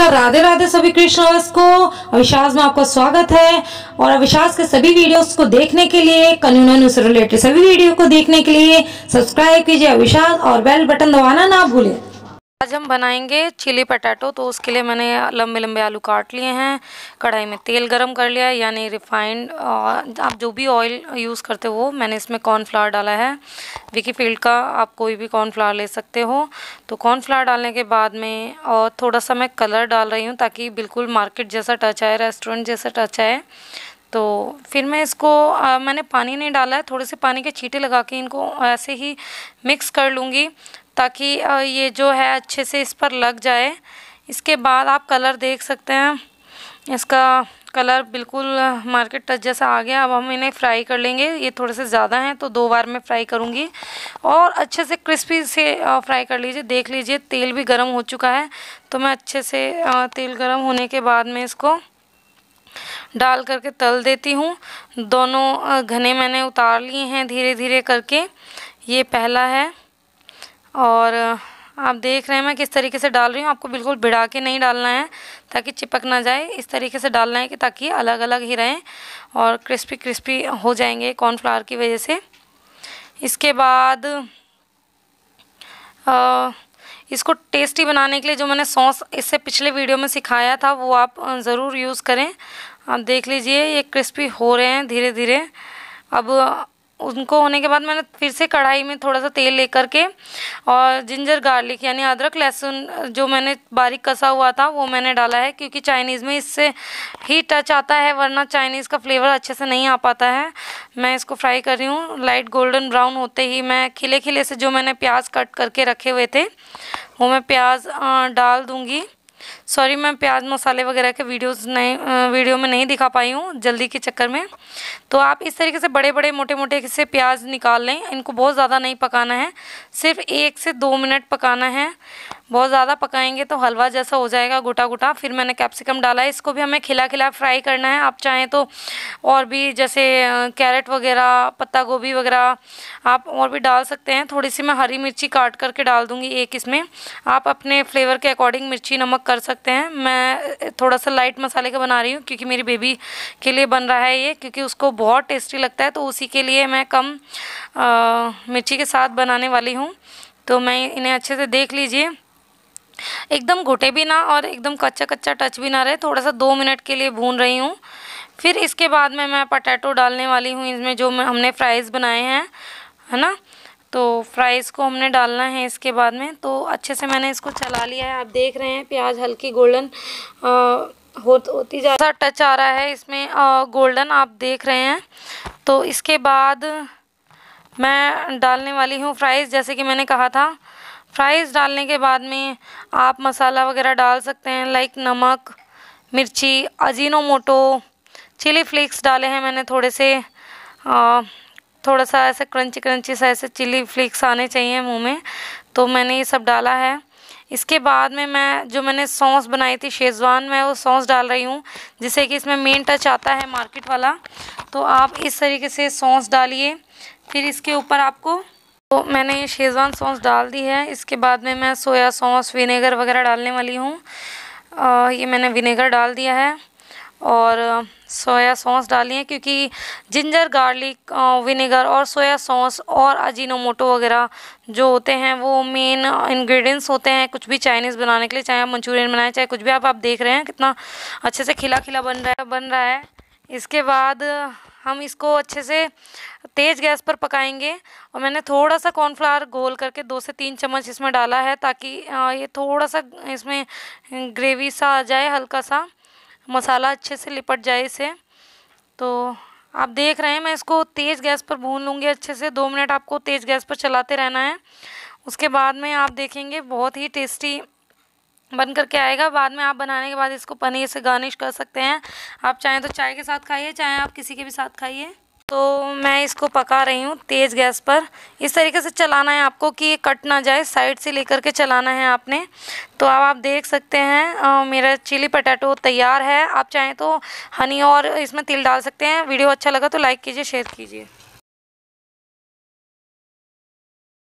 राधे राधे सभी कृष्णवर्स को अविशास में आपका स्वागत है और अविशास के सभी वीडियोस को देखने के लिए कानून से रिलेटेड सभी वीडियो को देखने के लिए सब्सक्राइब कीजिए अविशास और बेल बटन दबाना ना भूलें आज हम बनाएंगे चिली पटाटो तो उसके लिए मैंने लंबे लंबे आलू काट लिए हैं कढ़ाई में तेल गरम कर लिया है यानी रिफाइंड आप जो भी ऑयल यूज़ करते हो मैंने इसमें कॉर्नफ्लावर डाला है विकी फील्ड का आप कोई भी कॉर्नफ्लावर ले सकते हो तो कॉर्नफ्लावर डालने के बाद में और थोड़ा सा मैं कलर डाल रही हूँ ताकि बिल्कुल मार्केट जैसा टच आए रेस्टोरेंट जैसा टच आए तो फिर मैं इसको आ, मैंने पानी नहीं डाला है थोड़े से पानी के छींटे लगा के इनको ऐसे ही मिक्स कर लूँगी ताकि ये जो है अच्छे से इस पर लग जाए इसके बाद आप कलर देख सकते हैं इसका कलर बिल्कुल मार्केट टच जैसा आ गया अब हम इन्हें फ्राई कर लेंगे ये थोड़े से ज़्यादा हैं तो दो बार में फ्राई करूँगी और अच्छे से क्रिस्पी से फ्राई कर लीजिए देख लीजिए तेल भी गर्म हो चुका है तो मैं अच्छे से तेल गर्म होने के बाद में इसको डाल करके तल देती हूँ दोनों घने मैंने उतार लिए हैं धीरे धीरे करके ये पहला है और आप देख रहे हैं मैं किस तरीके से डाल रही हूँ आपको बिल्कुल भिड़ा के नहीं डालना है ताकि चिपक ना जाए इस तरीके से डालना है कि ताकि अलग अलग ही रहें और क्रिस्पी क्रिस्पी हो जाएंगे कॉर्नफ्लावर की वजह से इसके बाद आ, इसको टेस्टी बनाने के लिए जो मैंने सॉस इससे पिछले वीडियो में सिखाया था वो आप ज़रूर यूज़ करें आप देख लीजिए ये क्रिस्पी हो रहे हैं धीरे धीरे अब उनको होने के बाद मैंने फिर से कढ़ाई में थोड़ा सा तेल लेकर के और जिंजर गार्लिक यानी अदरक लहसुन जो मैंने बारीक कसा हुआ था वो मैंने डाला है क्योंकि चाइनीज़ में इससे ही टच आता है वरना चाइनीज़ का फ्लेवर अच्छे से नहीं आ पाता है मैं इसको फ्राई कर रही हूँ लाइट गोल्डन ब्राउन होते ही मैं खिले खिले से जो मैंने प्याज कट करके रखे हुए थे वो मैं प्याज डाल दूँगी सॉरी मैं प्याज मसाले वगैरह के वीडियोस नहीं वीडियो में नहीं दिखा पाई हूँ जल्दी के चक्कर में तो आप इस तरीके से बड़े बड़े मोटे मोटे से प्याज निकाल लें इनको बहुत ज़्यादा नहीं पकाना है सिर्फ एक से दो मिनट पकाना है बहुत ज़्यादा पकाएंगे तो हलवा जैसा हो जाएगा गुटा गुटा फिर मैंने कैप्सिकम डाला है इसको भी हमें खिला खिला फ्राई करना है आप चाहें तो और भी जैसे कैरेट वगैरह पत्ता गोभी वगैरह आप और भी डाल सकते हैं थोड़ी सी मैं हरी मिर्ची काट करके डाल दूँगी एक इसमें आप अपने फ्लेवर के अकॉर्डिंग मिर्ची नमक कर सकते हैं मैं थोड़ा सा लाइट मसाले का बना रही हूँ क्योंकि मेरी बेबी के लिए बन रहा है ये क्योंकि उसको बहुत टेस्टी लगता है तो उसी के लिए मैं कम मिर्ची के साथ बनाने वाली हूँ तो मैं इन्हें अच्छे से देख लीजिए एकदम घुटे भी ना और एकदम कच्चा कच्चा टच भी ना रहे थोड़ा सा दो मिनट के लिए भून रही हूँ फिर इसके बाद में मैं पटैटो डालने वाली हूँ इसमें जो हमने फ्राइज़ बनाए हैं है ना तो फ्राइज़ को हमने डालना है इसके बाद में तो अच्छे से मैंने इसको चला लिया है आप देख रहे हैं प्याज हल्की गोल्डन हो होती जा टच आ रहा है इसमें गोल्डन आप देख रहे हैं तो इसके बाद मैं डालने वाली हूँ फ्राइज़ जैसे कि मैंने कहा था फ्राइज़ डालने के बाद में आप मसाला वगैरह डाल सकते हैं लाइक नमक मिर्ची अजीनोमोटो चिली फ्लेक्स डाले हैं मैंने थोड़े से आ, थोड़ा सा ऐसे क्रंची क्रंची सा ऐसे चिली फ्लेक्स आने चाहिए मुंह में तो मैंने ये सब डाला है इसके बाद में मैं जो मैंने सॉस बनाई थी शेज़वान मैं वो सॉस डाल रही हूँ जिससे कि इसमें मेन टच आता है मार्केट वाला तो आप इस तरीके से सॉस डालिए फिर इसके ऊपर आपको तो मैंने ये शेज़वान सॉस डाल दी है इसके बाद में मैं सोया सॉस विनेगर वगैरह डालने वाली हूँ ये मैंने विनेगर डाल दिया है और सोया सॉस डाली है क्योंकि जिंजर गार्लिक विनेगर और सोया सॉस और अजीनोमोटो वगैरह जो होते हैं वो मेन इंग्रेडिएंट्स होते हैं कुछ भी चाइनीज़ बनाने के लिए चाहे आप मंचूरियन बनाएं चाहे कुछ भी आप आप देख रहे हैं कितना अच्छे से खिला खिला बन रहा है बन रहा है इसके बाद हम इसको अच्छे से तेज़ गैस पर पकाएंगे और मैंने थोड़ा सा कॉर्नफ्लावर घोल करके दो से तीन चम्मच इसमें डाला है ताकि ये थोड़ा सा इसमें ग्रेवी सा आ जाए हल्का सा मसाला अच्छे से लिपट जाए इसे तो आप देख रहे हैं मैं इसको तेज़ गैस पर भून लूँगी अच्छे से दो मिनट आपको तेज़ गैस पर चलाते रहना है उसके बाद में आप देखेंगे बहुत ही टेस्टी बन करके आएगा बाद में आप बनाने के बाद इसको पनीर से गार्निश कर सकते हैं आप चाहें तो चाय के साथ खाइए चाहे आप किसी के भी साथ खाइए तो मैं इसको पका रही हूँ तेज़ गैस पर इस तरीके से चलाना है आपको कि ये कट ना जाए साइड से लेकर के चलाना है आपने तो अब आप देख सकते हैं आ, मेरा चिली पटाटो तैयार है आप चाहें तो हनी और इसमें तिल डाल सकते हैं वीडियो अच्छा लगा तो लाइक कीजिए शेयर कीजिए